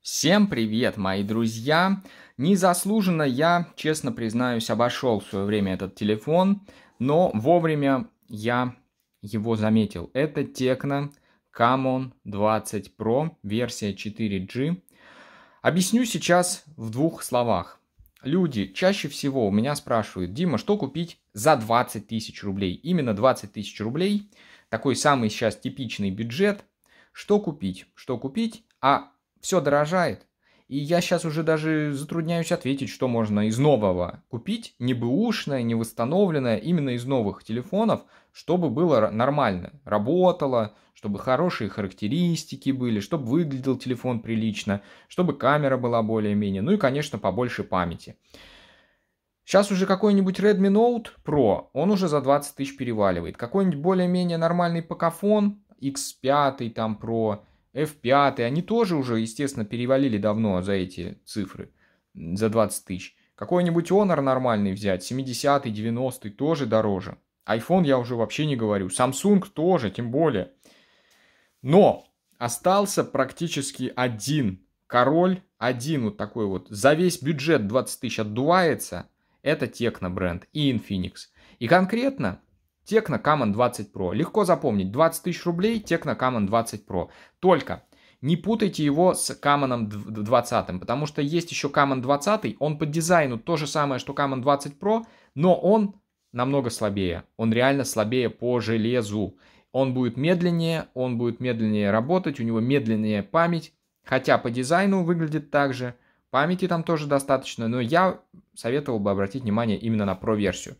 Всем привет, мои друзья! Незаслуженно я, честно признаюсь, обошел в свое время этот телефон, но вовремя я его заметил. Это Tecno Camon 20 Pro, версия 4G. Объясню сейчас в двух словах. Люди чаще всего у меня спрашивают, Дима, что купить за 20 тысяч рублей? Именно 20 тысяч рублей, такой самый сейчас типичный бюджет. Что купить? Что купить? А все дорожает. И я сейчас уже даже затрудняюсь ответить, что можно из нового купить, не бэушное, не восстановленное, именно из новых телефонов, чтобы было нормально, работало, чтобы хорошие характеристики были, чтобы выглядел телефон прилично, чтобы камера была более-менее, ну и, конечно, побольше памяти. Сейчас уже какой-нибудь Redmi Note Pro, он уже за 20 тысяч переваливает. Какой-нибудь более-менее нормальный покафон X5 там Pro – F5, они тоже уже, естественно, перевалили давно за эти цифры, за 20 тысяч. Какой-нибудь Honor нормальный взять, 70-й, 90-й тоже дороже. iPhone я уже вообще не говорю, Samsung тоже, тем более. Но остался практически один король, один вот такой вот, за весь бюджет 20 тысяч отдувается, это Техно бренд и Infinix. И конкретно Tecno Common 20 Pro. Легко запомнить, 20 тысяч рублей, Tecno Common 20 Pro. Только не путайте его с Камоном 20, потому что есть еще Камон 20, он по дизайну то же самое, что Камон 20 Pro, но он намного слабее. Он реально слабее по железу. Он будет медленнее, он будет медленнее работать, у него медленнее память, хотя по дизайну выглядит так же, памяти там тоже достаточно, но я советовал бы обратить внимание именно на Pro-версию.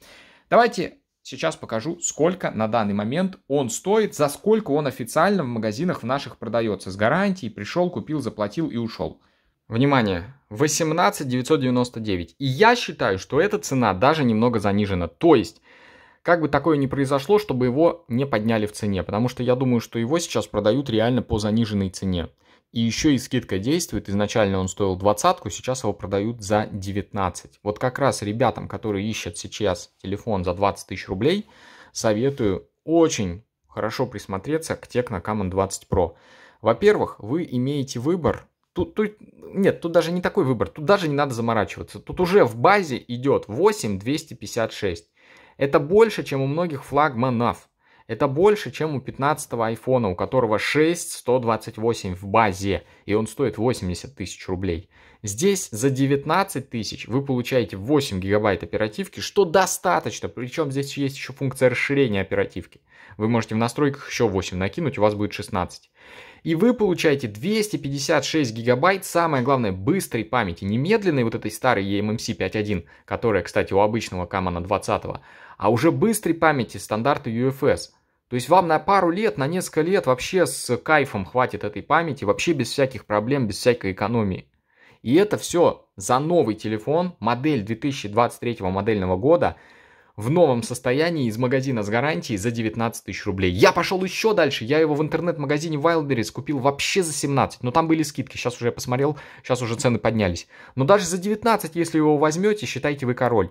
Давайте Сейчас покажу, сколько на данный момент он стоит, за сколько он официально в магазинах в наших продается. С гарантией пришел, купил, заплатил и ушел. Внимание, 18 999. И я считаю, что эта цена даже немного занижена. То есть, как бы такое ни произошло, чтобы его не подняли в цене. Потому что я думаю, что его сейчас продают реально по заниженной цене. И еще и скидка действует. Изначально он стоил двадцатку, сейчас его продают за 19. Вот как раз ребятам, которые ищут сейчас телефон за 20 тысяч рублей, советую очень хорошо присмотреться к Tecno Camon 20 Pro. Во-первых, вы имеете выбор. Тут, тут, нет, тут даже не такой выбор, тут даже не надо заморачиваться. Тут уже в базе идет 8256. Это больше, чем у многих флагманов. Это больше, чем у 15-го айфона, у которого 6128 в базе, и он стоит 80 тысяч рублей. Здесь за 19 тысяч вы получаете 8 гигабайт оперативки, что достаточно, причем здесь есть еще функция расширения оперативки. Вы можете в настройках еще 8 накинуть, у вас будет 16. И вы получаете 256 гигабайт, самое главное, быстрой памяти, немедленной вот этой старой eMMC 5.1, которая, кстати, у обычного Камана 20, а уже быстрой памяти стандарта UFS – то есть вам на пару лет, на несколько лет вообще с кайфом хватит этой памяти, вообще без всяких проблем, без всякой экономии. И это все за новый телефон, модель 2023 модельного года, в новом состоянии из магазина с гарантией за 19 тысяч рублей. Я пошел еще дальше, я его в интернет-магазине Wildberries купил вообще за 17, но там были скидки, сейчас уже я посмотрел, сейчас уже цены поднялись. Но даже за 19, если его возьмете, считайте вы король.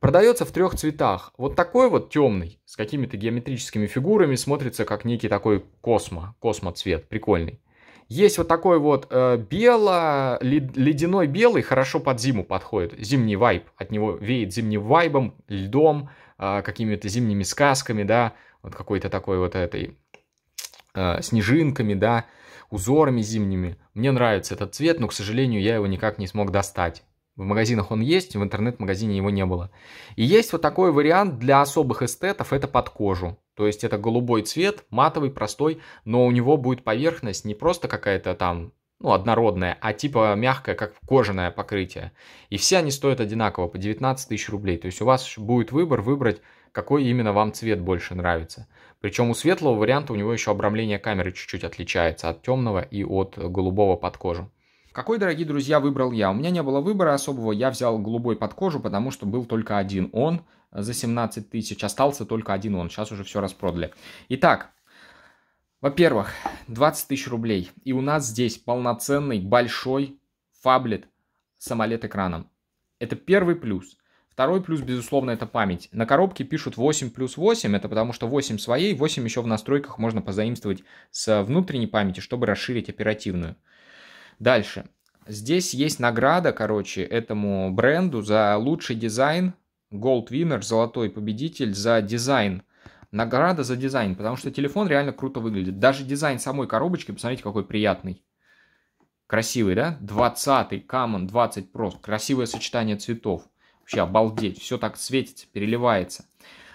Продается в трех цветах. Вот такой вот темный, с какими-то геометрическими фигурами, смотрится как некий такой космо, космоцвет, прикольный. Есть вот такой вот э, бело, ледяной белый, хорошо под зиму подходит, зимний вайб, от него веет зимним вайбом, льдом, э, какими-то зимними сказками, да, вот какой-то такой вот этой, э, снежинками, да, узорами зимними. Мне нравится этот цвет, но, к сожалению, я его никак не смог достать. В магазинах он есть, в интернет-магазине его не было. И есть вот такой вариант для особых эстетов, это под кожу. То есть это голубой цвет, матовый, простой, но у него будет поверхность не просто какая-то там, ну, однородная, а типа мягкая, как кожаное покрытие. И все они стоят одинаково, по 19 тысяч рублей. То есть у вас будет выбор выбрать, какой именно вам цвет больше нравится. Причем у светлого варианта у него еще обрамление камеры чуть-чуть отличается от темного и от голубого под кожу. Какой, дорогие друзья, выбрал я? У меня не было выбора особого, я взял голубой под кожу, потому что был только один он за 17 тысяч, остался только один он, сейчас уже все распродали. Итак, во-первых, 20 тысяч рублей, и у нас здесь полноценный большой фаблет с AMOLED-экраном. Это первый плюс. Второй плюс, безусловно, это память. На коробке пишут 8 плюс 8, это потому что 8 своей, 8 еще в настройках можно позаимствовать с внутренней памяти, чтобы расширить оперативную. Дальше. Здесь есть награда, короче, этому бренду за лучший дизайн. Gold Winner, золотой победитель за дизайн. Награда за дизайн, потому что телефон реально круто выглядит. Даже дизайн самой коробочки, посмотрите, какой приятный. Красивый, да? 20-й, Common 20 Pro. Красивое сочетание цветов. Вообще обалдеть. Все так светится, переливается.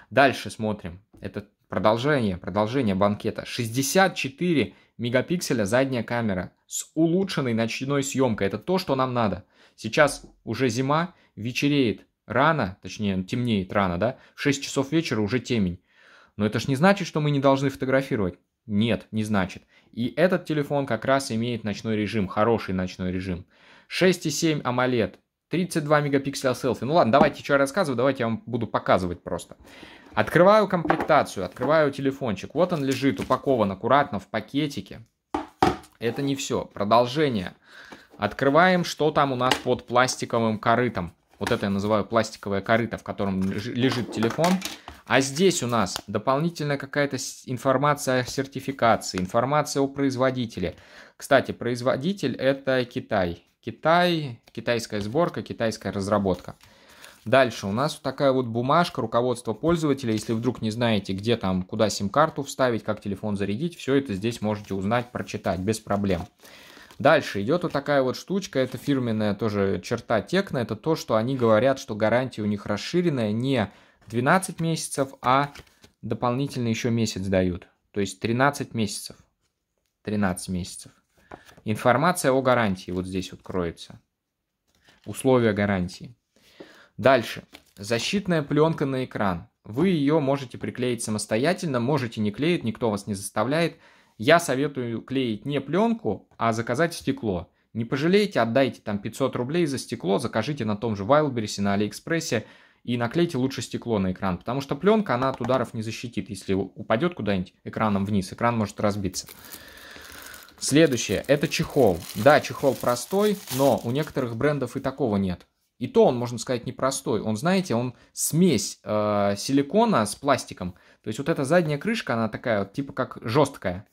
Дальше смотрим. Это продолжение, продолжение банкета. 64 мегапикселя задняя камера с улучшенной ночной съемкой. Это то, что нам надо. Сейчас уже зима, вечереет рано, точнее темнеет рано, да? В 6 часов вечера уже темень. Но это ж не значит, что мы не должны фотографировать. Нет, не значит. И этот телефон как раз имеет ночной режим, хороший ночной режим. 6,7 AMOLED, 32 мегапикселя селфи. Ну ладно, давайте что рассказываю, давайте я вам буду показывать просто. Открываю комплектацию, открываю телефончик. Вот он лежит, упакован аккуратно в пакетике. Это не все. Продолжение. Открываем, что там у нас под пластиковым корытом. Вот это я называю пластиковое корыто, в котором лежит телефон. А здесь у нас дополнительная какая-то информация о сертификации, информация о производителе. Кстати, производитель это Китай. Китай, китайская сборка, китайская разработка. Дальше у нас такая вот бумажка руководство пользователя. Если вдруг не знаете, где там, куда сим-карту вставить, как телефон зарядить, все это здесь можете узнать, прочитать без проблем. Дальше идет вот такая вот штучка, это фирменная тоже черта Текна, это то, что они говорят, что гарантия у них расширенная не 12 месяцев, а дополнительно еще месяц дают, то есть 13 месяцев. 13 месяцев. Информация о гарантии вот здесь вот кроется. Условия гарантии. Дальше. Защитная пленка на экран. Вы ее можете приклеить самостоятельно, можете не клеить, никто вас не заставляет. Я советую клеить не пленку, а заказать стекло. Не пожалеете, отдайте там 500 рублей за стекло, закажите на том же Wildberries, на Алиэкспрессе и наклейте лучше стекло на экран, потому что пленка, она от ударов не защитит. Если упадет куда-нибудь экраном вниз, экран может разбиться. Следующее, это чехол. Да, чехол простой, но у некоторых брендов и такого нет. И то он, можно сказать, непростой. Он, знаете, он смесь э, силикона с пластиком. То есть вот эта задняя крышка, она такая, вот, типа как жесткая.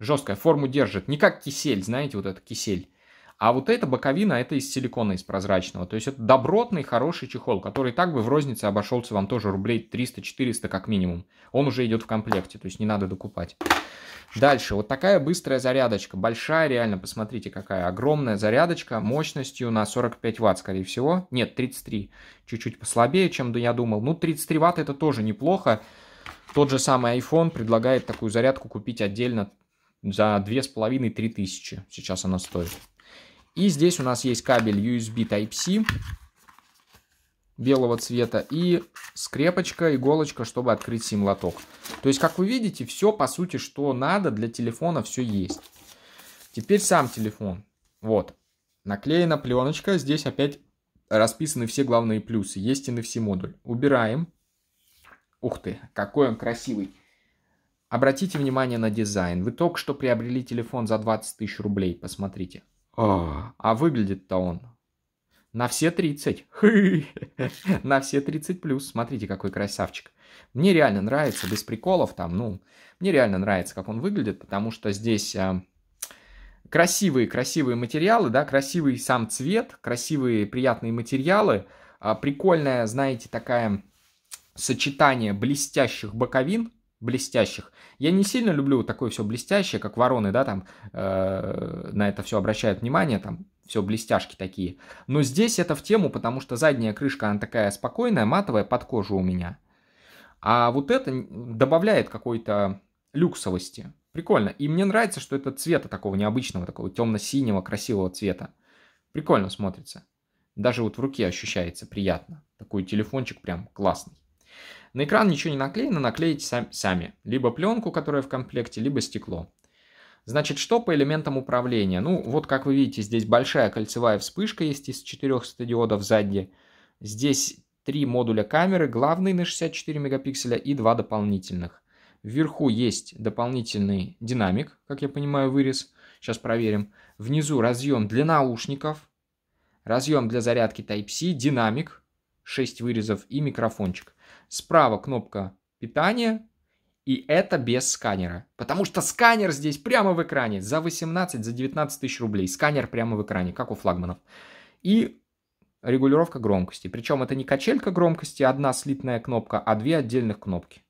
Жесткая, форму держит. Не как кисель, знаете, вот этот кисель. А вот эта боковина, это из силикона, из прозрачного. То есть это добротный, хороший чехол, который так бы в рознице обошелся вам тоже рублей 300-400 как минимум. Он уже идет в комплекте, то есть не надо докупать. Дальше, вот такая быстрая зарядочка, большая реально, посмотрите какая, огромная зарядочка, мощностью на 45 ватт, скорее всего, нет, 33, чуть-чуть послабее, чем я думал, ну 33 ватт это тоже неплохо, тот же самый iPhone предлагает такую зарядку купить отдельно за 2500 тысячи. сейчас она стоит. И здесь у нас есть кабель USB Type-C белого цвета и скрепочка, иголочка, чтобы открыть сим-лоток. То есть, как вы видите, все, по сути, что надо для телефона, все есть. Теперь сам телефон. Вот. Наклеена пленочка. Здесь опять расписаны все главные плюсы. Есть и на все модуль. Убираем. Ух ты, какой он красивый. Обратите внимание на дизайн. Вы только что приобрели телефон за 20 тысяч рублей, посмотрите. О, а, а выглядит-то он на все 30. на все 30 плюс. Смотрите, какой красавчик. Мне реально нравится, без приколов там, ну, мне реально нравится, как он выглядит, потому что здесь э, а, красивые-красивые материалы, да, красивый сам цвет, красивые приятные материалы, э, а прикольное, знаете, такая сочетание блестящих боковин, блестящих. Я не сильно люблю такое все блестящее, как вороны, да, там э, на это все обращают внимание, там все блестяшки такие. Но здесь это в тему, потому что задняя крышка, она такая спокойная, матовая, под кожу у меня. А вот это добавляет какой-то люксовости. Прикольно. И мне нравится, что это цвета такого необычного, такого темно-синего, красивого цвета. Прикольно смотрится. Даже вот в руке ощущается приятно. Такой телефончик прям классный. На экран ничего не наклеено, наклеите сами. Либо пленку, которая в комплекте, либо стекло. Значит, что по элементам управления? Ну, вот как вы видите, здесь большая кольцевая вспышка есть из 4 светодиодов сзади. Здесь три модуля камеры, главный на 64 мегапикселя и два дополнительных. Вверху есть дополнительный динамик, как я понимаю, вырез. Сейчас проверим. Внизу разъем для наушников, разъем для зарядки Type-C, динамик, 6 вырезов и микрофончик справа кнопка питания, и это без сканера. Потому что сканер здесь прямо в экране. За 18, за 19 тысяч рублей. Сканер прямо в экране, как у флагманов. И регулировка громкости. Причем это не качелька громкости, одна слитная кнопка, а две отдельных кнопки.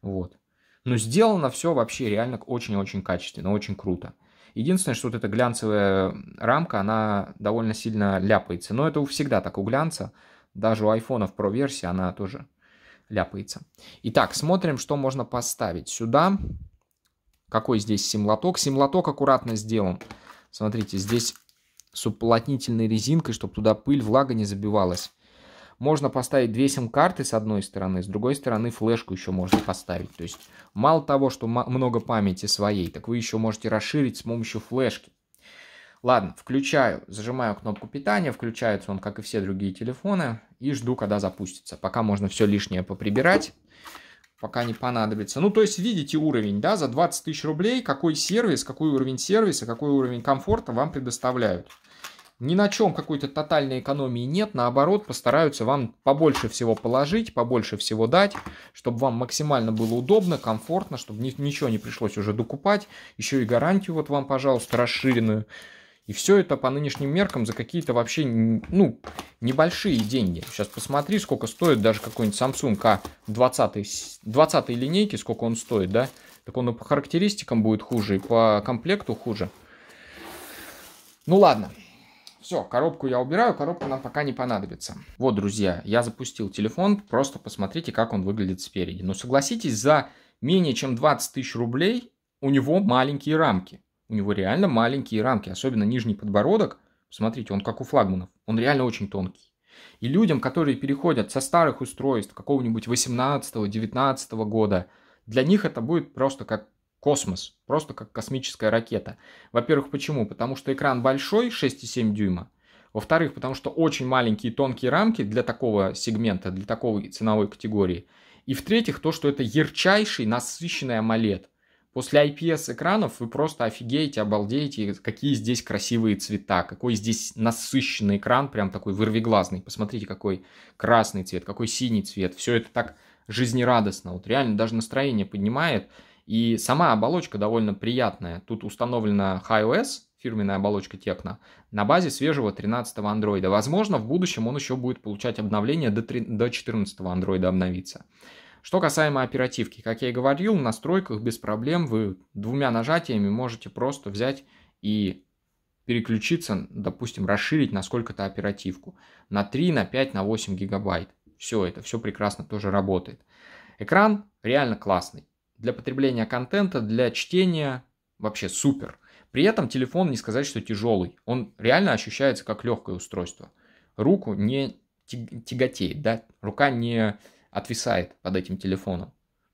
Вот. Но сделано все вообще реально очень-очень качественно, очень круто. Единственное, что вот эта глянцевая рамка, она довольно сильно ляпается. Но это всегда так у глянца. Даже у айфонов Pro версии она тоже ляпается. Итак, смотрим, что можно поставить сюда. Какой здесь симлоток? Симлоток аккуратно сделан. Смотрите, здесь с уплотнительной резинкой, чтобы туда пыль, влага не забивалась. Можно поставить две сим-карты с одной стороны, с другой стороны флешку еще можно поставить. То есть мало того, что много памяти своей, так вы еще можете расширить с помощью флешки. Ладно, включаю, зажимаю кнопку питания, включается он, как и все другие телефоны, и жду, когда запустится. Пока можно все лишнее поприбирать, пока не понадобится. Ну, то есть, видите уровень, да, за 20 тысяч рублей, какой сервис, какой уровень сервиса, какой уровень комфорта вам предоставляют. Ни на чем какой-то тотальной экономии нет, наоборот, постараются вам побольше всего положить, побольше всего дать, чтобы вам максимально было удобно, комфортно, чтобы ничего не пришлось уже докупать. Еще и гарантию вот вам, пожалуйста, расширенную. И все это по нынешним меркам за какие-то вообще, ну, небольшие деньги. Сейчас посмотри, сколько стоит даже какой-нибудь Samsung A20, а 20 линейки, сколько он стоит, да? Так он и по характеристикам будет хуже, и по комплекту хуже. Ну ладно. Все, коробку я убираю, коробка нам пока не понадобится. Вот, друзья, я запустил телефон, просто посмотрите, как он выглядит спереди. Но ну, согласитесь, за менее чем 20 тысяч рублей у него маленькие рамки. У него реально маленькие рамки, особенно нижний подбородок. Смотрите, он как у флагманов, он реально очень тонкий. И людям, которые переходят со старых устройств какого-нибудь 18-19 года, для них это будет просто как космос, просто как космическая ракета. Во-первых, почему? Потому что экран большой, 6,7 дюйма. Во-вторых, потому что очень маленькие тонкие рамки для такого сегмента, для такой ценовой категории. И в-третьих, то, что это ярчайший насыщенный амалет. После IPS-экранов вы просто офигеете, обалдеете, какие здесь красивые цвета, какой здесь насыщенный экран, прям такой вырвиглазный. Посмотрите, какой красный цвет, какой синий цвет. Все это так жизнерадостно, вот реально даже настроение поднимает. И сама оболочка довольно приятная. Тут установлена HiOS, фирменная оболочка Tecno, на базе свежего 13-го андроида. Возможно, в будущем он еще будет получать обновление до, 3, до 14-го андроида обновиться. Что касаемо оперативки, как я и говорил, в настройках без проблем вы двумя нажатиями можете просто взять и переключиться, допустим, расширить на сколько-то оперативку. На 3, на 5, на 8 гигабайт. Все это, все прекрасно тоже работает. Экран реально классный. Для потребления контента, для чтения вообще супер. При этом телефон не сказать, что тяжелый. Он реально ощущается как легкое устройство. Руку не тяготеет, да? Рука не отвисает под этим телефоном.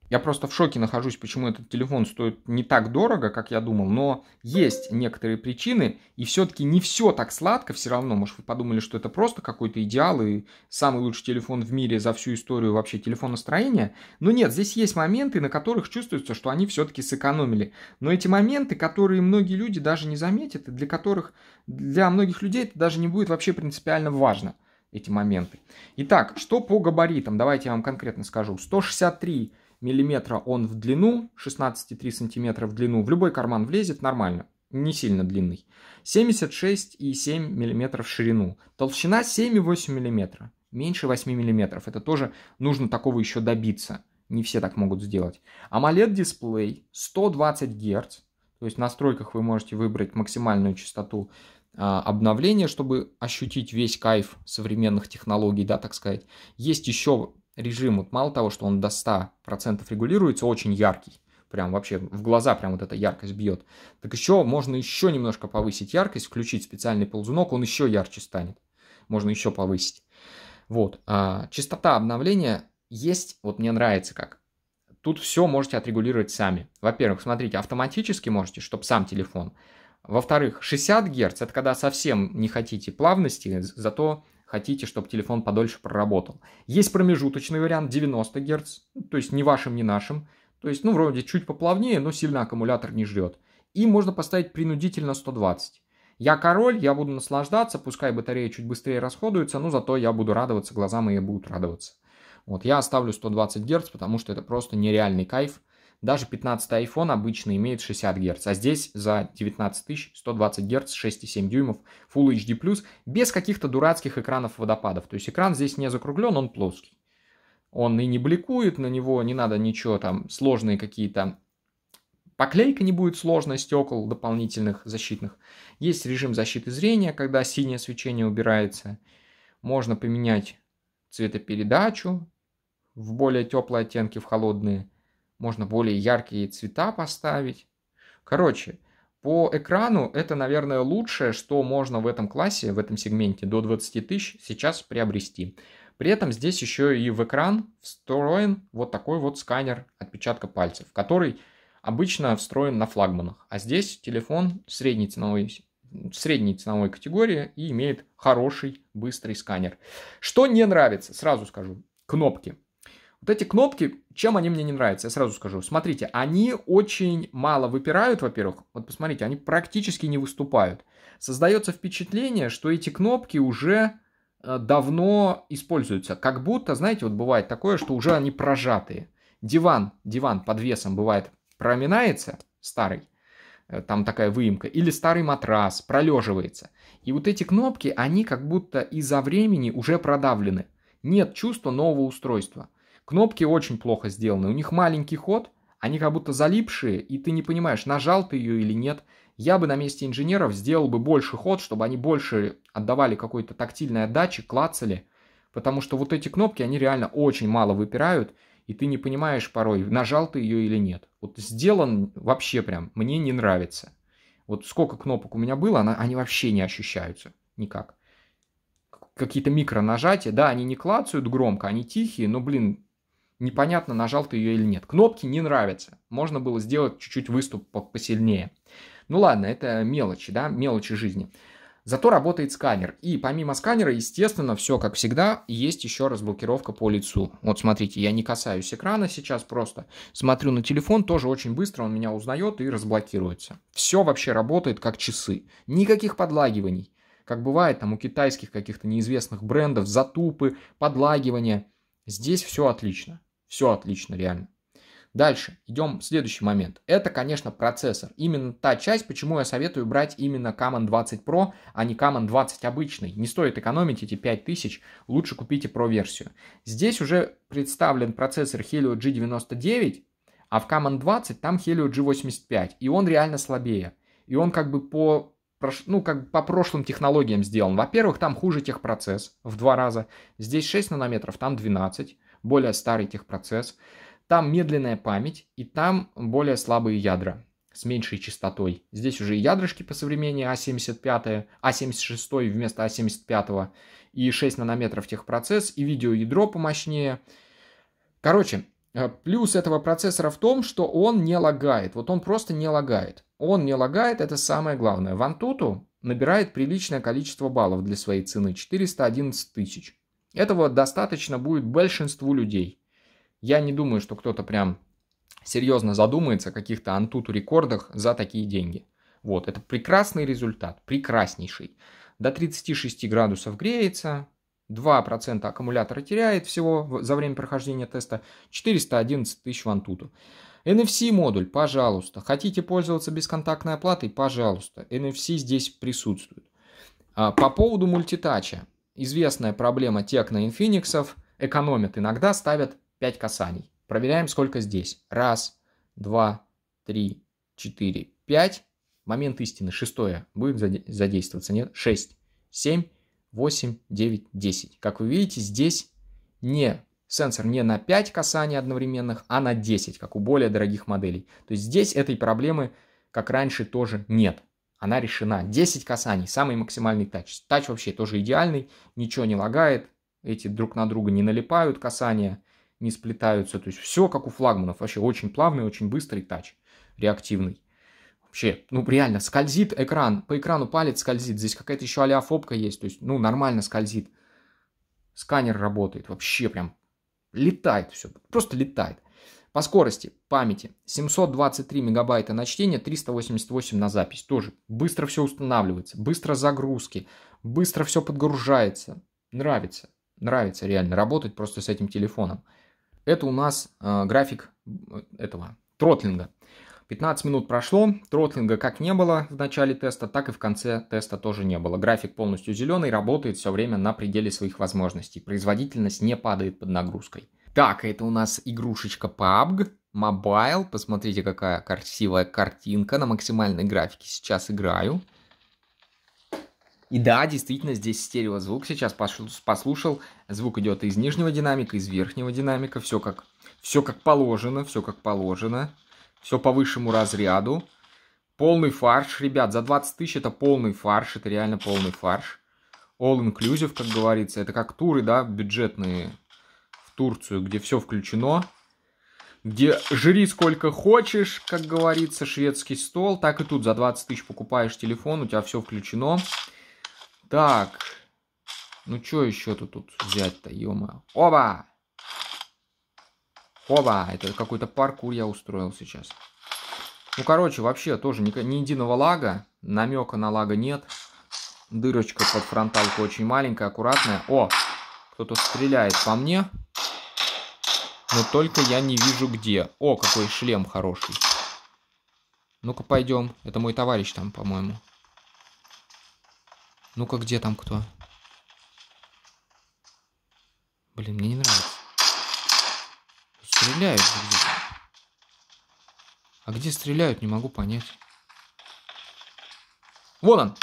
Я просто в шоке нахожусь, почему этот телефон стоит не так дорого, как я думал, но есть некоторые причины, и все-таки не все так сладко все равно. Может, вы подумали, что это просто какой-то идеал и самый лучший телефон в мире за всю историю вообще телефоностроения. Но нет, здесь есть моменты, на которых чувствуется, что они все-таки сэкономили. Но эти моменты, которые многие люди даже не заметят, и для которых, для многих людей это даже не будет вообще принципиально важно – эти моменты. Итак, что по габаритам? Давайте я вам конкретно скажу. 163 миллиметра он в длину, 16,3 сантиметра в длину. В любой карман влезет нормально, не сильно длинный. 76,7 миллиметров в ширину. Толщина 7,8 миллиметра, меньше 8 миллиметров. Это тоже нужно такого еще добиться. Не все так могут сделать. AMOLED-дисплей 120 Гц. То есть в настройках вы можете выбрать максимальную частоту а, обновления, чтобы ощутить весь кайф современных технологий, да, так сказать. Есть еще режим, вот мало того, что он до 100% регулируется, очень яркий, прям вообще в глаза прям вот эта яркость бьет, так еще можно еще немножко повысить яркость, включить специальный ползунок, он еще ярче станет, можно еще повысить. Вот, а, частота обновления есть, вот мне нравится как. Тут все можете отрегулировать сами. Во-первых, смотрите, автоматически можете, чтобы сам телефон во-вторых, 60 Гц – это когда совсем не хотите плавности, зато хотите, чтобы телефон подольше проработал. Есть промежуточный вариант 90 Гц, то есть ни вашим, ни нашим. То есть, ну, вроде чуть поплавнее, но сильно аккумулятор не жрет. И можно поставить принудительно 120. Я король, я буду наслаждаться, пускай батарея чуть быстрее расходуется, но зато я буду радоваться, глаза мои будут радоваться. Вот я оставлю 120 Гц, потому что это просто нереальный кайф – даже 15 iPhone обычно имеет 60 Гц, а здесь за 19 120 Гц 6,7 дюймов Full HD+, без каких-то дурацких экранов водопадов. То есть экран здесь не закруглен, он плоский. Он и не бликует, на него не надо ничего там, сложные какие-то поклейка не будет сложной, стекол дополнительных защитных. Есть режим защиты зрения, когда синее свечение убирается. Можно поменять цветопередачу в более теплые оттенки, в холодные можно более яркие цвета поставить. Короче, по экрану это, наверное, лучшее, что можно в этом классе, в этом сегменте до 20 тысяч сейчас приобрести. При этом здесь еще и в экран встроен вот такой вот сканер отпечатка пальцев, который обычно встроен на флагманах. А здесь телефон средней ценовой, средней ценовой категории и имеет хороший быстрый сканер. Что не нравится, сразу скажу, кнопки. Вот эти кнопки, чем они мне не нравятся, я сразу скажу. Смотрите, они очень мало выпирают, во-первых. Вот посмотрите, они практически не выступают. Создается впечатление, что эти кнопки уже э, давно используются. Как будто, знаете, вот бывает такое, что уже они прожатые. Диван, диван под весом бывает проминается, старый, э, там такая выемка, или старый матрас пролеживается. И вот эти кнопки, они как будто из-за времени уже продавлены. Нет чувства нового устройства. Кнопки очень плохо сделаны. У них маленький ход, они как будто залипшие, и ты не понимаешь, нажал ты ее или нет. Я бы на месте инженеров сделал бы больше ход, чтобы они больше отдавали какой-то тактильной отдачи, клацали. Потому что вот эти кнопки, они реально очень мало выпирают, и ты не понимаешь порой, нажал ты ее или нет. Вот сделан вообще прям, мне не нравится. Вот сколько кнопок у меня было, она, они вообще не ощущаются никак. Какие-то микро нажатия, да, они не клацают громко, они тихие, но, блин, непонятно, нажал ты ее или нет. Кнопки не нравятся. Можно было сделать чуть-чуть выступ посильнее. Ну ладно, это мелочи, да, мелочи жизни. Зато работает сканер. И помимо сканера, естественно, все как всегда, есть еще разблокировка по лицу. Вот смотрите, я не касаюсь экрана сейчас, просто смотрю на телефон, тоже очень быстро он меня узнает и разблокируется. Все вообще работает как часы. Никаких подлагиваний. Как бывает там у китайских каких-то неизвестных брендов, затупы, подлагивания. Здесь все отлично. Все отлично, реально. Дальше, идем в следующий момент. Это, конечно, процессор. Именно та часть, почему я советую брать именно Common 20 Pro, а не Common 20 обычный. Не стоит экономить эти 5000, лучше купите Pro-версию. Здесь уже представлен процессор Helio G99, а в Common 20 там Helio G85, и он реально слабее. И он как бы по ну, как бы по прошлым технологиям сделан. Во-первых, там хуже техпроцесс в два раза. Здесь 6 нанометров, там 12 более старый техпроцесс, там медленная память и там более слабые ядра с меньшей частотой. Здесь уже и ядрышки по современнее А75, А76 вместо А75 и 6 нанометров техпроцесс, и видеоядро помощнее. Короче, э, плюс этого процессора в том, что он не лагает. Вот он просто не лагает. Он не лагает, это самое главное. Вантуту набирает приличное количество баллов для своей цены, 411 тысяч. Этого достаточно будет большинству людей. Я не думаю, что кто-то прям серьезно задумается о каких-то антуту рекордах за такие деньги. Вот, это прекрасный результат, прекраснейший. До 36 градусов греется, 2% аккумулятора теряет всего за время прохождения теста, 411 тысяч антуту. NFC модуль, пожалуйста. Хотите пользоваться бесконтактной оплатой, пожалуйста. NFC здесь присутствует. А, по поводу мультитача. Известная проблема Текна Инфиниксов – экономят, иногда ставят 5 касаний. Проверяем, сколько здесь. Раз, два, три, четыре, пять. Момент истины. Шестое. Будет задействоваться? Нет? Шесть, семь, восемь, девять, десять. Как вы видите, здесь не сенсор не на 5 касаний одновременных, а на 10, как у более дорогих моделей. То есть здесь этой проблемы, как раньше, тоже нет она решена. 10 касаний, самый максимальный тач. Тач вообще тоже идеальный, ничего не лагает, эти друг на друга не налипают касания, не сплетаются. То есть все как у флагманов, вообще очень плавный, очень быстрый тач, реактивный. Вообще, ну реально, скользит экран, по экрану палец скользит, здесь какая-то еще алиофобка есть, то есть, ну, нормально скользит. Сканер работает, вообще прям летает все, просто летает. По скорости памяти 723 мегабайта на чтение, 388 на запись. Тоже быстро все устанавливается, быстро загрузки, быстро все подгружается. Нравится, нравится реально работать просто с этим телефоном. Это у нас э, график э, этого тротлинга. 15 минут прошло, тротлинга как не было в начале теста, так и в конце теста тоже не было. График полностью зеленый, работает все время на пределе своих возможностей. Производительность не падает под нагрузкой. Так, это у нас игрушечка PUBG Mobile. Посмотрите, какая красивая картинка. На максимальной графике сейчас играю. И да, действительно, здесь стереозвук. Сейчас послушал. Звук идет из нижнего динамика, из верхнего динамика. Все как, все как положено, все как положено. Все по высшему разряду. Полный фарш, ребят, за 20 тысяч это полный фарш, это реально полный фарш. All inclusive, как говорится, это как туры, да, бюджетные Турцию, где все включено, где жри сколько хочешь, как говорится, шведский стол, так и тут за 20 тысяч покупаешь телефон, у тебя все включено. Так, ну что еще-то тут взять-то, ё Оба! Оба! Это какой-то паркур я устроил сейчас. Ну, короче, вообще тоже ни, ни единого лага, намека на лага нет. Дырочка под фронталку очень маленькая, аккуратная. О, кто-то стреляет по мне. Но только я не вижу где. О, какой шлем хороший. Ну-ка пойдем. Это мой товарищ там, по-моему. Ну-ка, где там кто? Блин, мне не нравится. Стреляют где-то. А где стреляют, не могу понять. Вон он!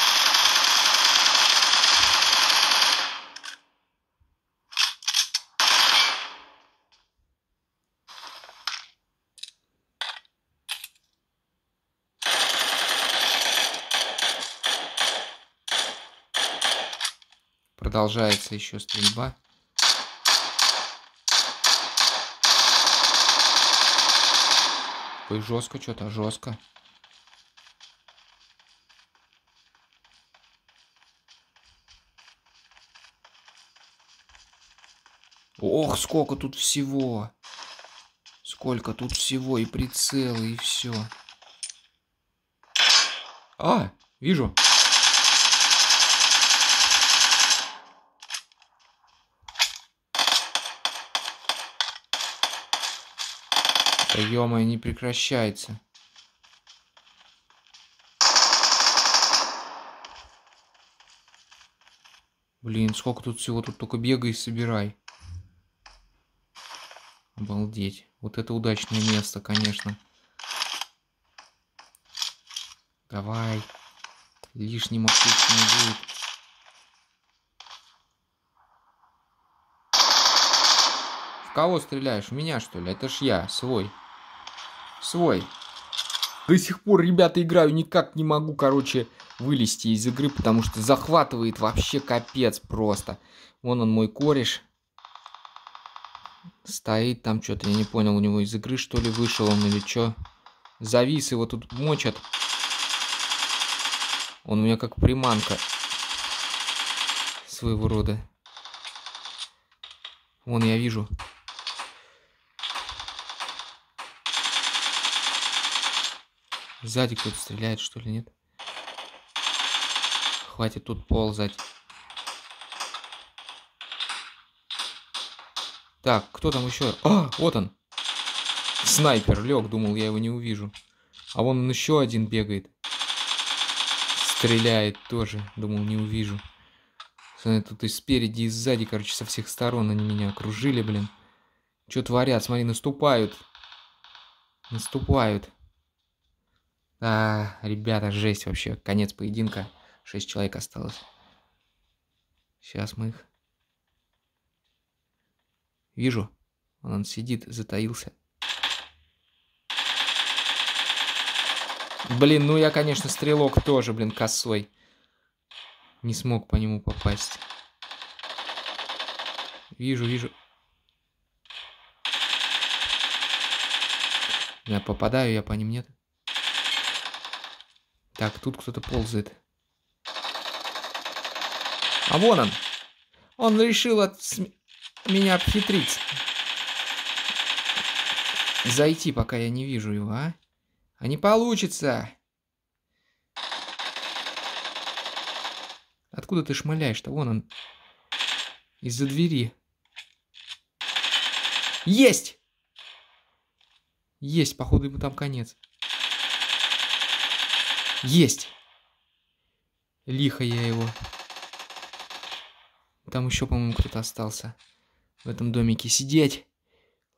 продолжается еще стрельба. Ой, жестко что-то, жестко. Ох, сколько тут всего. Сколько тут всего. И прицелы, и все. А, вижу. Да -мо, не прекращается. Блин, сколько тут всего, тут только бегай и собирай. Обалдеть. Вот это удачное место, конечно. Давай. Лишним ошибки не будет. кого стреляешь? В меня, что ли? Это ж я, свой. Свой. До сих пор, ребята, играю, никак не могу, короче, вылезти из игры, потому что захватывает вообще капец просто. Вон он мой кореш. Стоит там что-то, я не понял, у него из игры что ли вышел он или что. Завис, его тут мочат. Он у меня как приманка своего рода. Вон я вижу. Сзади кто-то стреляет, что ли, нет? Хватит тут ползать. Так, кто там еще? А, вот он. Снайпер лег, думал, я его не увижу. А вон он еще один бегает. Стреляет тоже, думал, не увижу. Смотри, тут и спереди, и сзади, короче, со всех сторон они меня окружили, блин. Что творят? Смотри, наступают. Наступают. А, ребята, жесть вообще. Конец поединка. Шесть человек осталось. Сейчас мы их... Вижу. Он, он сидит, затаился. Блин, ну я, конечно, стрелок тоже, блин, косой. Не смог по нему попасть. Вижу, вижу. Я попадаю, я по ним нет. Так, тут кто-то ползает. А вон он. Он решил от... меня обхитрить. Зайти, пока я не вижу его, а? А не получится. Откуда ты шмаляешь-то? Вон он. Из-за двери. Есть! Есть, походу ему там конец. Есть! Лихо я его. Там еще, по-моему, кто-то остался в этом домике сидеть.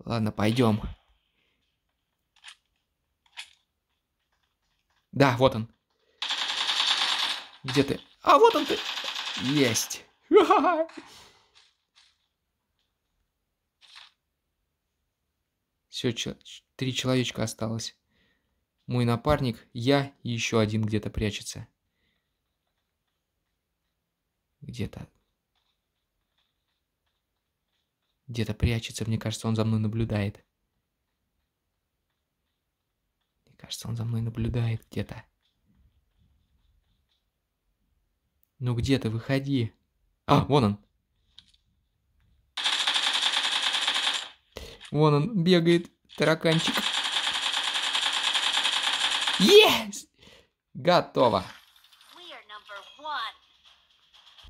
Ладно, пойдем. Да, вот он. Где ты? А, вот он ты! Есть! Все, три человечка осталось мой напарник, я и еще один где-то прячется. Где-то. Где-то прячется, мне кажется, он за мной наблюдает. Мне кажется, он за мной наблюдает где-то. Ну где то выходи. А, вон он. Вон он бегает, тараканчик. Есть! Готово.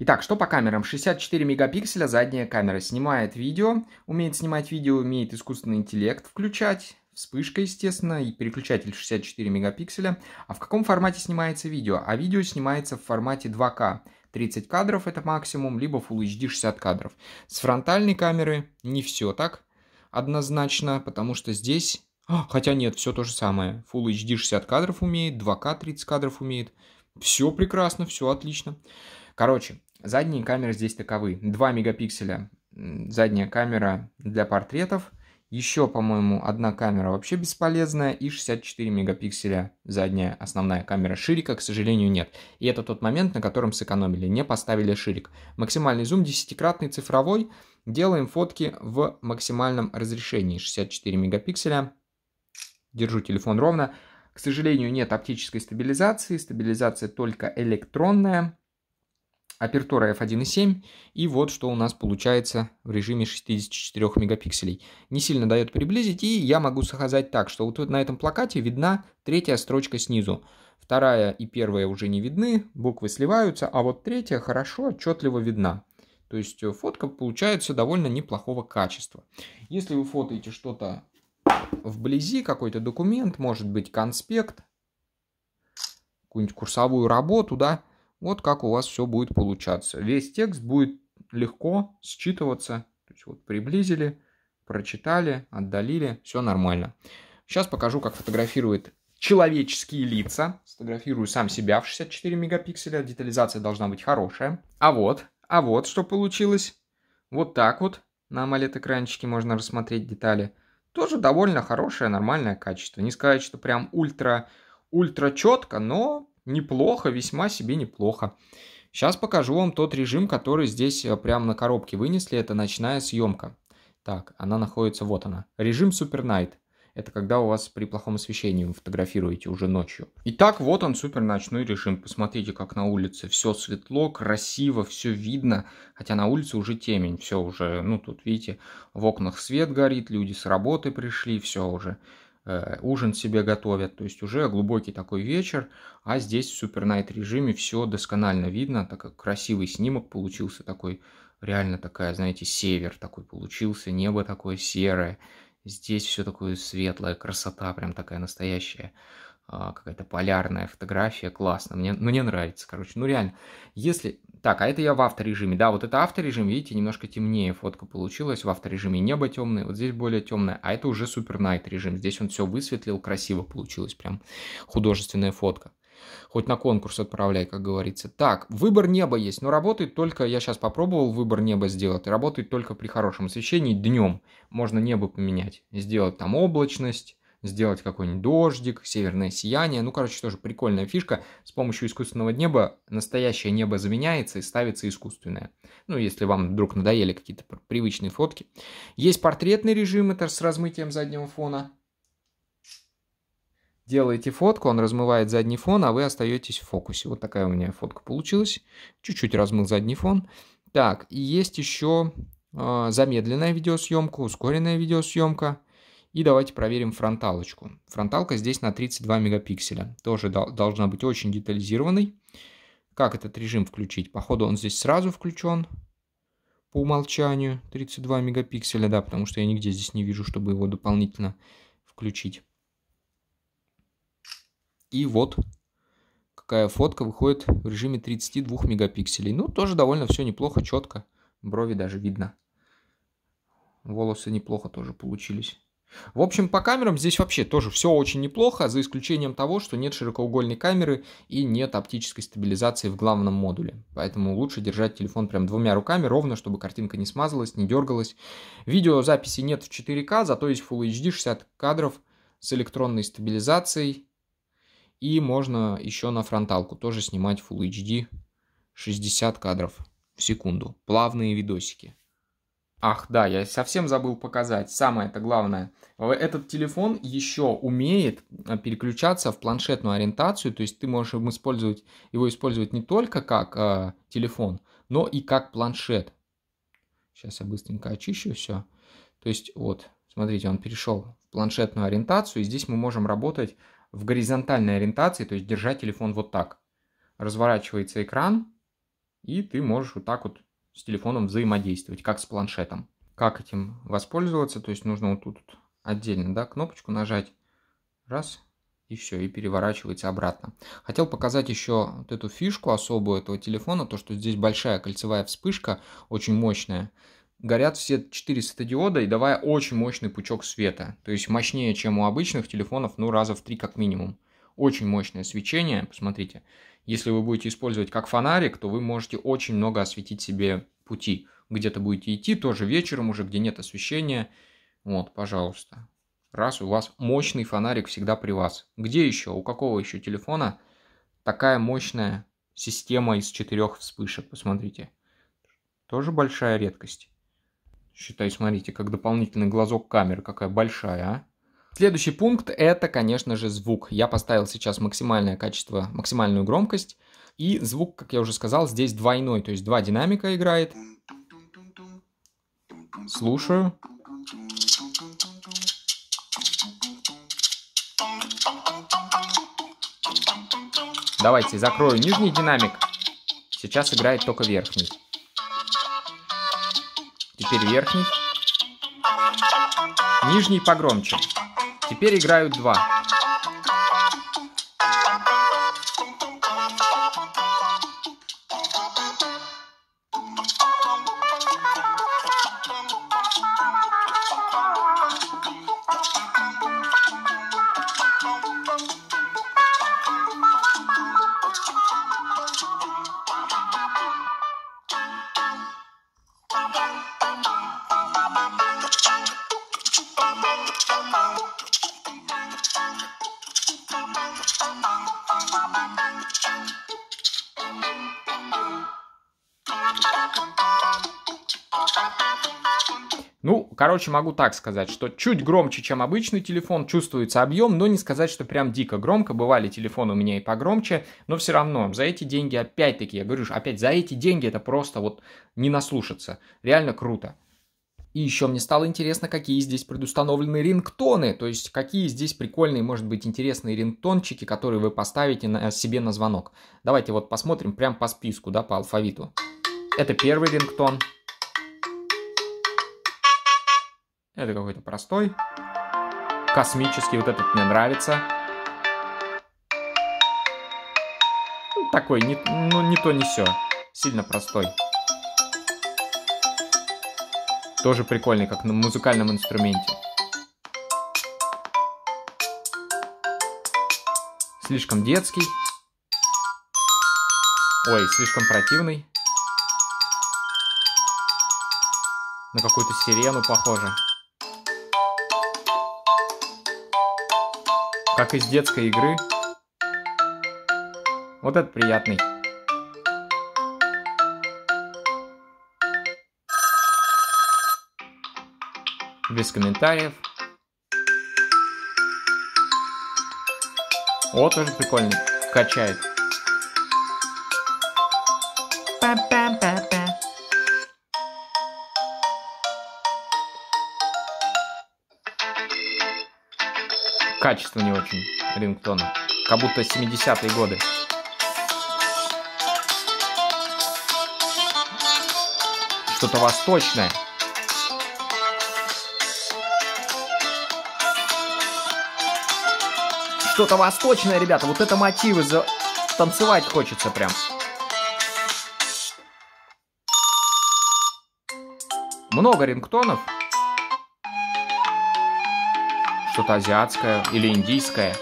Итак, что по камерам? 64 мегапикселя задняя камера снимает видео, умеет снимать видео, умеет искусственный интеллект включать, вспышка, естественно, и переключатель 64 мегапикселя. А в каком формате снимается видео? А видео снимается в формате 2К. 30 кадров это максимум, либо Full HD 60 кадров. С фронтальной камеры не все так однозначно, потому что здесь Хотя нет, все то же самое. Full HD 60 кадров умеет, 2К 30 кадров умеет. Все прекрасно, все отлично. Короче, задние камеры здесь таковы. 2 мегапикселя задняя камера для портретов. Еще, по-моему, одна камера вообще бесполезная и 64 мегапикселя задняя основная камера. Ширика, к сожалению, нет. И это тот момент, на котором сэкономили, не поставили ширик. Максимальный зум десятикратный цифровой. Делаем фотки в максимальном разрешении 64 мегапикселя держу телефон ровно. К сожалению, нет оптической стабилизации, стабилизация только электронная. Апертура f1.7, и вот что у нас получается в режиме 64 мегапикселей. Не сильно дает приблизить, и я могу сказать так, что вот на этом плакате видна третья строчка снизу. Вторая и первая уже не видны, буквы сливаются, а вот третья хорошо, отчетливо видна. То есть э, фотка получается довольно неплохого качества. Если вы фотоете что-то вблизи какой-то документ, может быть конспект, какую-нибудь курсовую работу, да, вот как у вас все будет получаться. Весь текст будет легко считываться, то есть вот приблизили, прочитали, отдалили, все нормально. Сейчас покажу, как фотографирует человеческие лица. Сфотографирую сам себя в 64 мегапикселя, детализация должна быть хорошая. А вот, а вот что получилось. Вот так вот на AMOLED-экранчике можно рассмотреть детали. Тоже довольно хорошее, нормальное качество. Не сказать, что прям ультра, ультра четко, но неплохо, весьма себе неплохо. Сейчас покажу вам тот режим, который здесь э, прямо на коробке вынесли. Это ночная съемка. Так, она находится, вот она. Режим Super Night это когда у вас при плохом освещении вы фотографируете уже ночью. Итак, вот он супер ночной режим. Посмотрите, как на улице все светло, красиво, все видно, хотя на улице уже темень, все уже, ну тут видите, в окнах свет горит, люди с работы пришли, все уже э, ужин себе готовят, то есть уже глубокий такой вечер, а здесь в супер найт режиме все досконально видно, так как красивый снимок получился такой реально такая, знаете, север такой получился, небо такое серое, Здесь все такое светлое, красота прям такая настоящая а, какая-то полярная фотография, классно, мне, мне нравится, короче, ну реально, если, так, а это я в авторежиме, да, вот это авторежим, видите, немножко темнее фотка получилась, в авторежиме небо темное, вот здесь более темное, а это уже супер найт режим, здесь он все высветлил, красиво получилось, прям художественная фотка. Хоть на конкурс отправляй, как говорится. Так, выбор неба есть, но работает только, я сейчас попробовал выбор неба сделать, работает только при хорошем освещении днем. Можно небо поменять, сделать там облачность, сделать какой-нибудь дождик, северное сияние. Ну, короче, тоже прикольная фишка. С помощью искусственного неба настоящее небо заменяется и ставится искусственное. Ну, если вам вдруг надоели какие-то привычные фотки. Есть портретный режим, это с размытием заднего фона делаете фотку, он размывает задний фон, а вы остаетесь в фокусе. Вот такая у меня фотка получилась. Чуть-чуть размыл задний фон. Так, и есть еще э, замедленная видеосъемка, ускоренная видеосъемка. И давайте проверим фронталочку. Фронталка здесь на 32 мегапикселя. Тоже дол должна быть очень детализированной. Как этот режим включить? Походу он здесь сразу включен по умолчанию. 32 мегапикселя, да, потому что я нигде здесь не вижу, чтобы его дополнительно включить. И вот какая фотка выходит в режиме 32 мегапикселей. Ну, тоже довольно все неплохо, четко. Брови даже видно. Волосы неплохо тоже получились. В общем, по камерам здесь вообще тоже все очень неплохо, за исключением того, что нет широкоугольной камеры и нет оптической стабилизации в главном модуле. Поэтому лучше держать телефон прям двумя руками, ровно, чтобы картинка не смазалась, не дергалась. Видеозаписи нет в 4К, зато есть Full HD 60 кадров с электронной стабилизацией и можно еще на фронталку тоже снимать Full HD 60 кадров в секунду. Плавные видосики. Ах, да, я совсем забыл показать. самое это главное. Э, этот телефон еще умеет э, переключаться в планшетную ориентацию, то есть ты можешь им использовать, его использовать не только как э, телефон, но и как планшет. Сейчас я быстренько очищу все. То есть вот, смотрите, он перешел в планшетную ориентацию, и здесь мы можем работать в горизонтальной ориентации, то есть держать телефон вот так. Разворачивается экран, и ты можешь вот так вот с телефоном взаимодействовать, как с планшетом. Как этим воспользоваться? То есть нужно вот тут отдельно да, кнопочку нажать. Раз, и все, и переворачивается обратно. Хотел показать еще вот эту фишку особую этого телефона, то что здесь большая кольцевая вспышка, очень мощная горят все 4 светодиода и давая очень мощный пучок света. То есть мощнее, чем у обычных телефонов, ну раза в 3 как минимум. Очень мощное свечение, посмотрите. Если вы будете использовать как фонарик, то вы можете очень много осветить себе пути. Где-то будете идти, тоже вечером уже, где нет освещения. Вот, пожалуйста. Раз у вас мощный фонарик всегда при вас. Где еще, у какого еще телефона такая мощная система из четырех вспышек, посмотрите. Тоже большая редкость. Считай, смотрите, как дополнительный глазок камеры, какая большая, а? Следующий пункт – это, конечно же, звук. Я поставил сейчас максимальное качество, максимальную громкость. И звук, как я уже сказал, здесь двойной, то есть два динамика играет. Слушаю. Давайте закрою нижний динамик. Сейчас играет только верхний теперь верхний. Нижний погромче. Теперь играют два. Короче, могу так сказать, что чуть громче, чем обычный телефон, чувствуется объем, но не сказать, что прям дико громко. Бывали телефоны у меня и погромче, но все равно за эти деньги опять-таки, я говорю, опять за эти деньги это просто вот не наслушаться. Реально круто. И еще мне стало интересно, какие здесь предустановлены рингтоны, то есть какие здесь прикольные, может быть, интересные рингтончики, которые вы поставите на, себе на звонок. Давайте вот посмотрим прям по списку, да, по алфавиту. Это первый рингтон. Это какой-то простой. Космический, вот этот мне нравится. Ну, такой, не, ну не то, не все. Сильно простой. Тоже прикольный, как на музыкальном инструменте. Слишком детский. Ой, слишком противный. На какую-то сирену похоже. как из детской игры. Вот этот приятный. Без комментариев. О, тоже прикольный. Качает. качество не очень рингтона. Как будто 70-е годы. Что-то восточное. Что-то восточное, ребята. Вот это мотивы. За... Танцевать хочется прям. Много рингтонов что-то азиатское или индийское.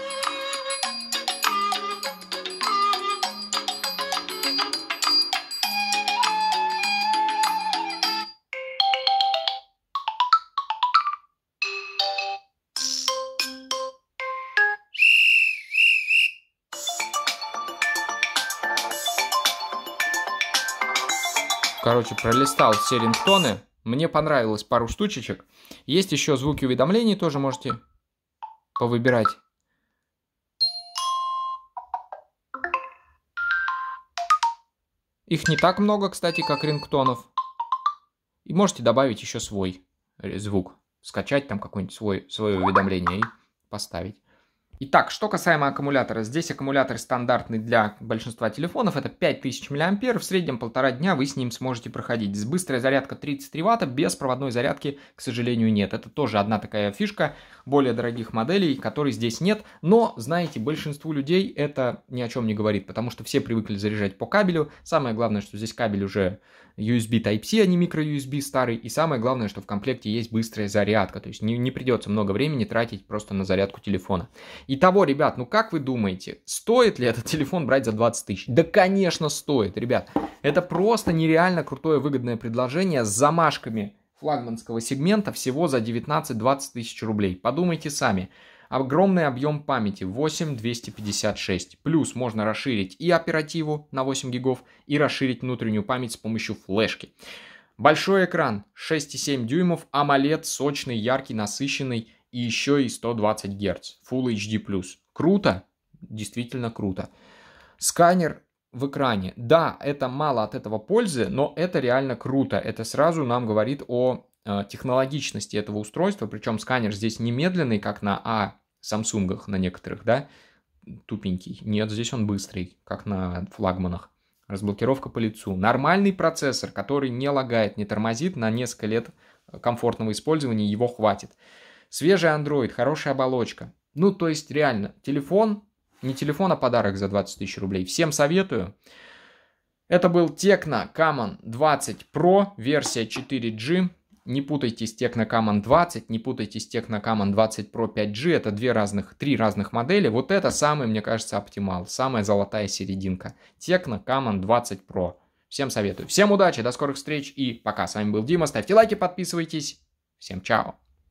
Короче, пролистал все рингтоны. Мне понравилось пару штучечек. Есть еще звуки уведомлений, тоже можете повыбирать. Их не так много, кстати, как рингтонов. И можете добавить еще свой звук. Скачать там какой-нибудь свой, свое уведомление и поставить. Итак, что касаемо аккумулятора. Здесь аккумулятор стандартный для большинства телефонов. Это 5000 мА. В среднем полтора дня вы с ним сможете проходить. С быстрая зарядка 33 Вт, без проводной зарядки, к сожалению, нет. Это тоже одна такая фишка более дорогих моделей, которой здесь нет. Но, знаете, большинству людей это ни о чем не говорит, потому что все привыкли заряжать по кабелю. Самое главное, что здесь кабель уже USB Type-C, а не USB старый. И самое главное, что в комплекте есть быстрая зарядка. То есть не, не придется много времени тратить просто на зарядку телефона. Итого, ребят, ну как вы думаете, стоит ли этот телефон брать за 20 тысяч? Да, конечно, стоит, ребят. Это просто нереально крутое выгодное предложение с замашками флагманского сегмента всего за 19-20 тысяч рублей. Подумайте сами. Огромный объем памяти 8256. Плюс можно расширить и оперативу на 8 гигов, и расширить внутреннюю память с помощью флешки. Большой экран 6,7 дюймов, AMOLED, сочный, яркий, насыщенный и еще и 120 Гц. Full HD+. Круто? Действительно круто. Сканер в экране. Да, это мало от этого пользы, но это реально круто. Это сразу нам говорит о э, технологичности этого устройства, причем сканер здесь немедленный, как на Самсунгах на некоторых, да, тупенький. Нет, здесь он быстрый, как на флагманах. Разблокировка по лицу. Нормальный процессор, который не лагает, не тормозит, на несколько лет э, комфортного использования его хватит. Свежий Android, хорошая оболочка. Ну, то есть реально, телефон, не телефон, а подарок за 20 тысяч рублей. Всем советую. Это был Tecno Camon 20 Pro, версия 4G. Не путайте с Technocamon 20, не путайте с Technocamon 20 Pro 5G, это две разных, три разных модели. Вот это самый, мне кажется, оптимал, самая золотая серединка. Technocamon 20 Pro. Всем советую. Всем удачи, до скорых встреч и пока. С вами был Дима, ставьте лайки, подписывайтесь. Всем чао.